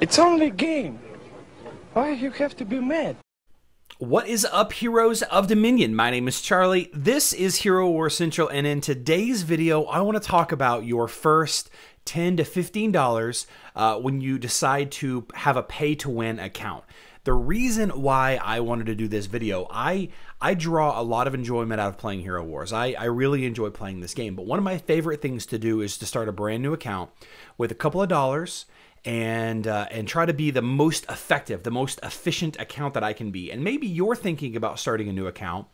It's only a game. Why you have to be mad? What is up, heroes of Dominion? My name is Charlie. This is Hero War Central, and in today's video, I want to talk about your first 10 to $15 uh, when you decide to have a pay to win account. The reason why I wanted to do this video, I I draw a lot of enjoyment out of playing Hero Wars. I, I really enjoy playing this game, but one of my favorite things to do is to start a brand new account with a couple of dollars and uh, and try to be the most effective, the most efficient account that I can be. And maybe you're thinking about starting a new account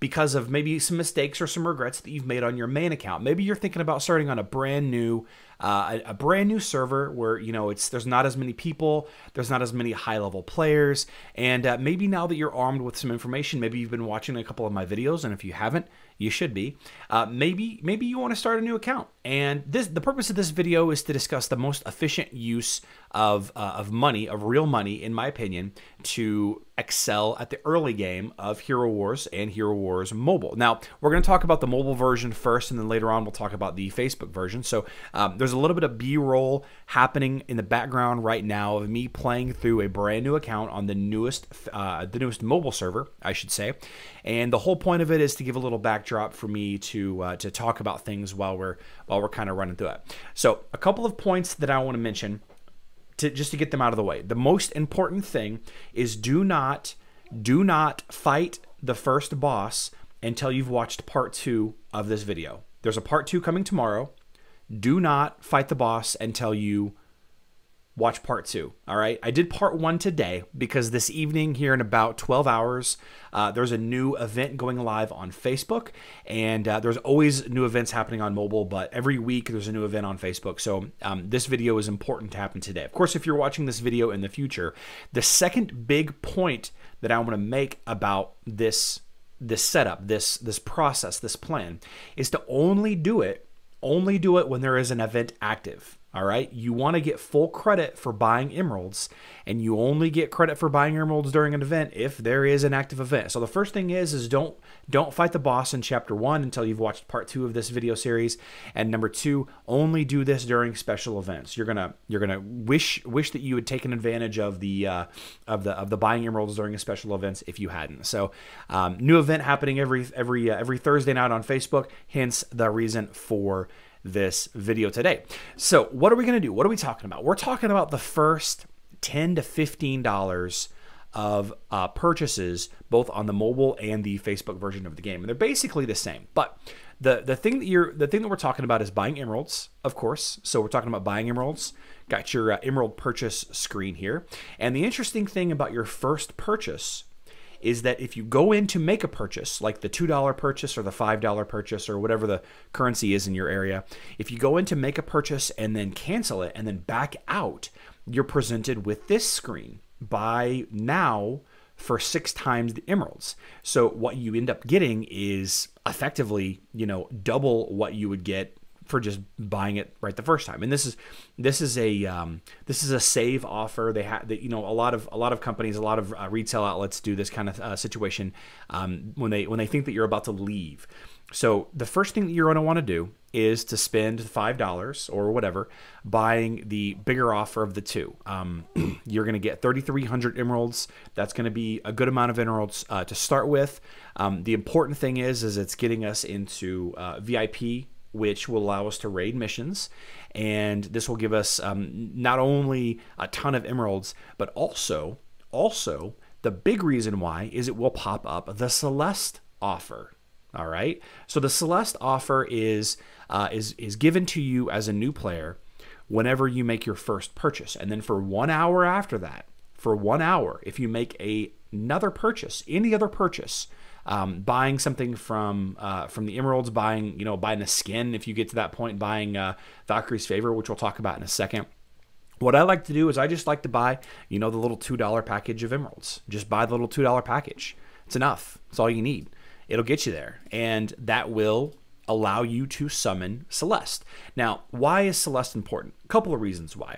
because of maybe some mistakes or some regrets that you've made on your main account. Maybe you're thinking about starting on a brand new uh, a brand new server where you know it's there's not as many people, there's not as many high level players, and uh, maybe now that you're armed with some information, maybe you've been watching a couple of my videos, and if you haven't, you should be. Uh, maybe maybe you want to start a new account. And this the purpose of this video is to discuss the most efficient use of uh, of money, of real money, in my opinion, to excel at the early game of Hero Wars and Hero Wars Mobile. Now we're going to talk about the mobile version first, and then later on we'll talk about the Facebook version. So um, there's a little bit of B-roll happening in the background right now of me playing through a brand new account on the newest uh, the newest mobile server, I should say. And the whole point of it is to give a little back backdrop for me to uh, to talk about things while we're while we're kind of running through it. So a couple of points that I want to mention to just to get them out of the way. The most important thing is do not do not fight the first boss until you've watched part two of this video. There's a part two coming tomorrow. Do not fight the boss until you watch part two. All right. I did part one today because this evening, here in about 12 hours, uh, there's a new event going live on Facebook. And uh, there's always new events happening on mobile, but every week there's a new event on Facebook. So um, this video is important to happen today. Of course, if you're watching this video in the future, the second big point that I want to make about this this setup this this process this plan is to only do it only do it when there is an event active all right. You want to get full credit for buying emeralds, and you only get credit for buying emeralds during an event if there is an active event. So the first thing is is don't don't fight the boss in chapter one until you've watched part two of this video series. And number two, only do this during special events. You're gonna you're gonna wish wish that you had taken advantage of the uh, of the of the buying emeralds during a special events if you hadn't. So um, new event happening every every uh, every Thursday night on Facebook. Hence the reason for this video today. So what are we going to do? What are we talking about? We're talking about the first 10 to $15 of uh, purchases, both on the mobile and the Facebook version of the game. And they're basically the same, but the the thing that you're the thing that we're talking about is buying emeralds, of course. So we're talking about buying emeralds. Got your uh, emerald purchase screen here, and the interesting thing about your first purchase is that if you go in to make a purchase, like the $2 purchase or the $5 purchase or whatever the currency is in your area, if you go in to make a purchase and then cancel it and then back out, you're presented with this screen. Buy now for six times the emeralds. So what you end up getting is effectively, you know, double what you would get for just buying it right the first time. And this is this is a um, this is a save offer. They have you know a lot of a lot of companies, a lot of uh, retail outlets do this kind of uh, situation um, when they when they think that you're about to leave. So the first thing that you're going to want to do is to spend five dollars or whatever buying the bigger offer of the two. Um, you're going to get 3,300 emeralds. That's going to be a good amount of emeralds uh, to start with. Um, the important thing is, is it's getting us into uh, VIP which will allow us to raid missions. And this will give us um, not only a ton of emeralds, but also, also, the big reason why is it will pop up the Celeste offer. All right. So the Celeste offer is uh, is is given to you as a new player whenever you make your first purchase, and then for one hour after that, for one hour, if you make a, another purchase, any other purchase, um, buying something from uh, from the Emeralds, buying you know buying a skin if you get to that point, buying uh, Valkyrie's Favor, which we'll talk about in a second. What I like to do is I just like to buy you know the little two dollar package of Emeralds. Just buy the little two dollar package. It's enough. It's all you need. It'll get you there, and that will allow you to summon Celeste. Now, why is Celeste important? A couple of reasons why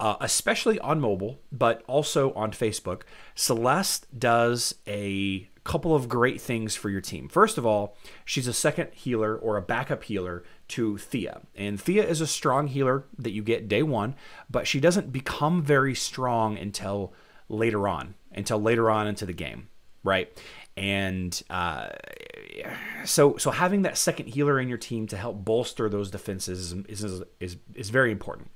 uh, especially on mobile, but also on Facebook, Celeste does a couple of great things for your team. First of all, she's a second healer or a backup healer to Thea. And Thea is a strong healer that you get day one, but she doesn't become very strong until later on, until later on into the game, right? And uh, so, so having that second healer in your team to help bolster those defenses is is, is, is very important.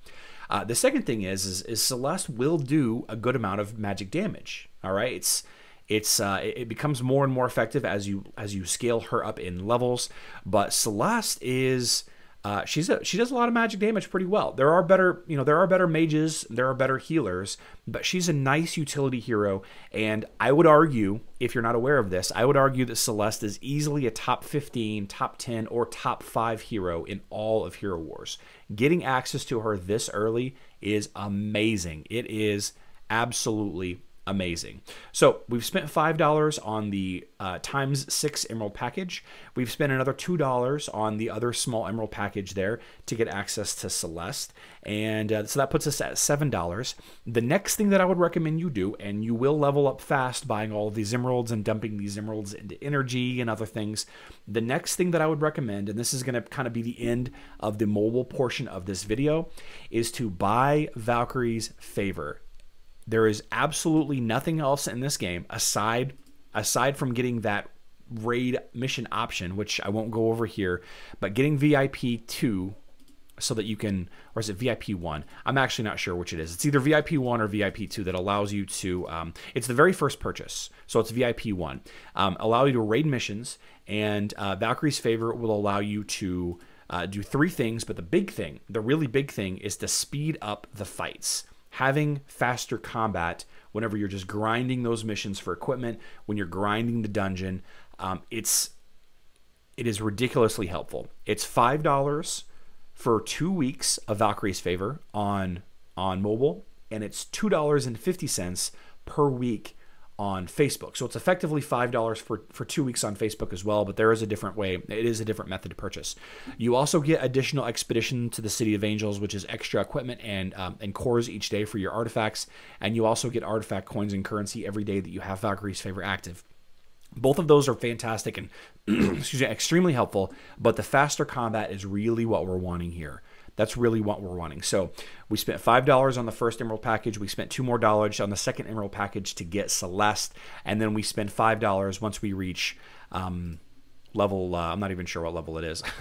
Uh, the second thing is, is, is Celeste will do a good amount of magic damage. All right, it's it's uh, it becomes more and more effective as you as you scale her up in levels. But Celeste is uh, she's a, she does a lot of magic damage pretty well. There are better, you know, there are better mages, there are better healers, but she's a nice utility hero. And I would argue, if you're not aware of this, I would argue that Celeste is easily a top 15, top 10, or top 5 hero in all of Hero Wars. Getting access to her this early is amazing. It is absolutely amazing. So we've spent $5 on the uh, times six emerald package. We've spent another $2 on the other small emerald package there to get access to Celeste. And uh, so that puts us at $7. The next thing that I would recommend you do, and you will level up fast buying all of these emeralds and dumping these emeralds into energy and other things. The next thing that I would recommend, and this is going to kind of be the end of the mobile portion of this video, is to buy Valkyrie's Favor there is absolutely nothing else in this game aside aside from getting that raid mission option, which I won't go over here, but getting VIP 2 so that you can, or is it VIP 1? I'm actually not sure which it is. It's either VIP 1 or VIP 2 that allows you to, um, it's the very first purchase. So it's VIP 1. Um, allow you to raid missions, and uh, Valkyrie's Favor will allow you to uh, do three things, but the big thing, the really big thing, is to speed up the fights having faster combat whenever you're just grinding those missions for equipment, when you're grinding the dungeon, um, it's it is ridiculously helpful. It's five dollars for two weeks of Valkyrie's Favor on on mobile, and it's two dollars and fifty cents per week on Facebook. So it's effectively $5 for, for two weeks on Facebook as well, but there is a different way. It is a different method to purchase. You also get additional expedition to the City of Angels, which is extra equipment and, um, and cores each day for your artifacts. And you also get artifact coins and currency every day that you have Valkyrie's Favor active. Both of those are fantastic and excuse me, extremely helpful, but the faster combat is really what we're wanting here. That's really what we're wanting. So we spent $5 on the first emerald package. We spent two more dollars on the second emerald package to get Celeste. And then we spend $5 once we reach um, level, uh, I'm not even sure what level it is.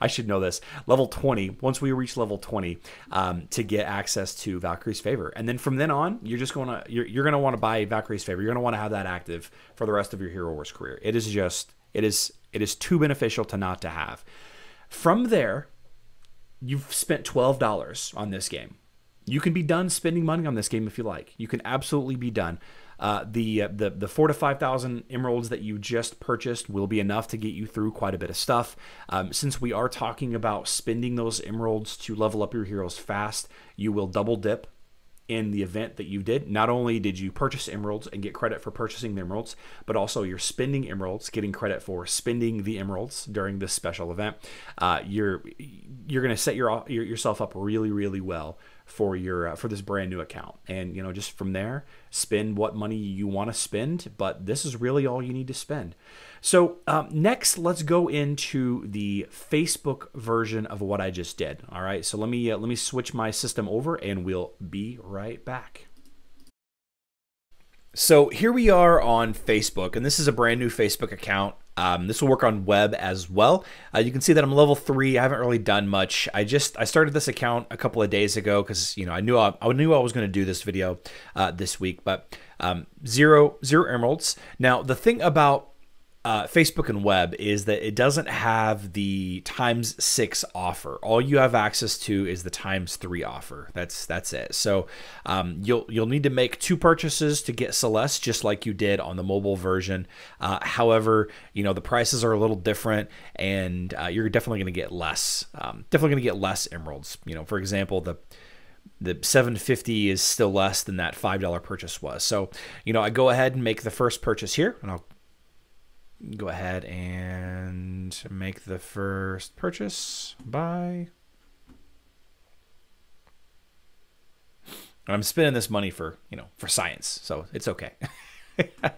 I should know this. Level 20, once we reach level 20, um, to get access to Valkyrie's Favor. And then from then on, you're just going to, you're, you're going to want to buy Valkyrie's Favor. You're going to want to have that active for the rest of your Hero Wars career. It is just, it is, it is too beneficial to not to have. From there, you've spent $12 on this game. You can be done spending money on this game if you like. You can absolutely be done. Uh, the, uh, the the four to five thousand emeralds that you just purchased will be enough to get you through quite a bit of stuff. Um, since we are talking about spending those emeralds to level up your heroes fast, you will double dip in the event that you did. Not only did you purchase emeralds and get credit for purchasing the emeralds, but also you're spending emeralds, getting credit for spending the emeralds during this special event. Uh, you're you're going to set your, your, yourself up really, really well for your uh, for this brand new account and you know just from there spend what money you want to spend but this is really all you need to spend so um, next let's go into the facebook version of what i just did all right so let me uh, let me switch my system over and we'll be right back so here we are on facebook and this is a brand new facebook account um, this will work on web as well. Uh, you can see that I'm level three. I haven't really done much. I just I started this account a couple of days ago because you know I knew I, I knew I was going to do this video uh, this week, but um, zero zero emeralds. Now the thing about uh, Facebook and web is that it doesn't have the times six offer. All you have access to is the times three offer. That's that's it. So um, you'll you'll need to make two purchases to get Celeste, just like you did on the mobile version. Uh, however, you know the prices are a little different, and uh, you're definitely going to get less. Um, definitely going to get less emeralds. You know, for example, the the 750 is still less than that $5 purchase was. So, you know, I go ahead and make the first purchase here and I'll go ahead and make the first purchase. Buy. I'm spending this money for, you know, for science, so it's okay.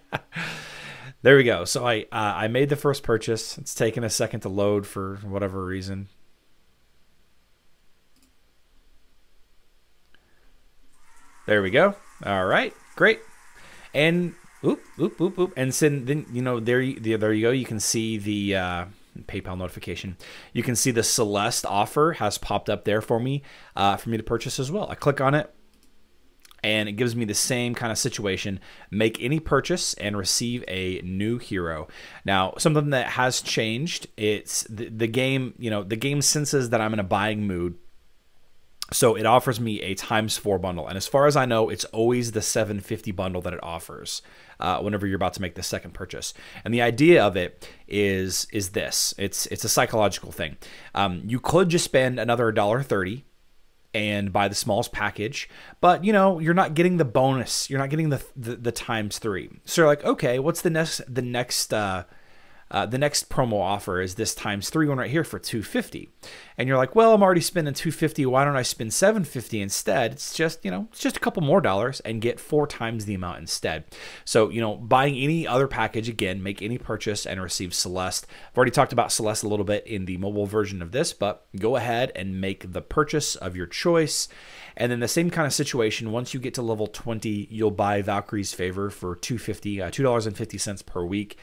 there we go. So I uh, I made the first purchase. It's taken a second to load for whatever reason. There we go. All right, great. And Oop, oop, oop, oop. And then, you know, there, you, there you go. You can see the uh, PayPal notification. You can see the Celeste offer has popped up there for me, uh, for me to purchase as well. I click on it and it gives me the same kind of situation make any purchase and receive a new hero now something that has changed it's the, the game you know the game senses that i'm in a buying mood so it offers me a times four bundle. And as far as I know, it's always the 750 bundle that it offers uh, whenever you're about to make the second purchase. And the idea of it is is this it's it's a psychological thing. Um, you could just spend another $1.30 and buy the smallest package but you know you're not getting the bonus you're not getting the the, the times three so you're like okay what's the next the next uh uh, the next promo offer is this times three one right here for 250 and you're like well i'm already spending 250 why don't i spend 750 instead it's just you know it's just a couple more dollars and get four times the amount instead so you know buying any other package again make any purchase and receive celeste i've already talked about celeste a little bit in the mobile version of this but go ahead and make the purchase of your choice and then the same kind of situation once you get to level 20 you'll buy valkyrie's favor for 250 uh, $2.50 per week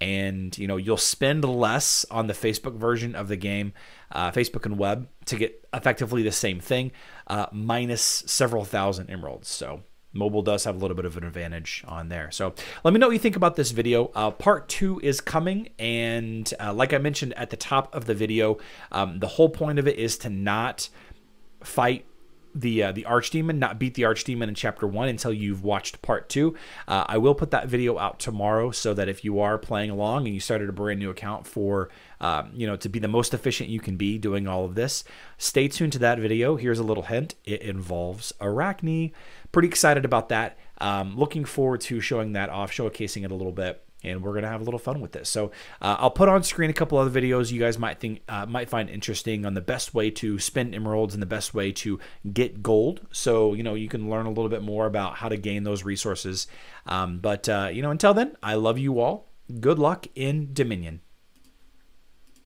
and you know you'll spend less on the facebook version of the game uh, facebook and web to get effectively the same thing uh, minus several thousand emeralds so mobile does have a little bit of an advantage on there so let me know what you think about this video uh, part two is coming and uh, like i mentioned at the top of the video um, the whole point of it is to not fight the uh, the archdemon, not beat the archdemon in chapter one until you've watched part two. Uh, I will put that video out tomorrow so that if you are playing along and you started a brand new account for um, you know to be the most efficient you can be doing all of this, stay tuned to that video. Here's a little hint: it involves Arachne. Pretty excited about that. Um, looking forward to showing that off, showcasing it a little bit and we're gonna have a little fun with this. So uh, I'll put on screen a couple other videos you guys might think uh, might find interesting on the best way to spend emeralds and the best way to get gold. So you know you can learn a little bit more about how to gain those resources. Um, but uh, you know until then, I love you all. Good luck in Dominion.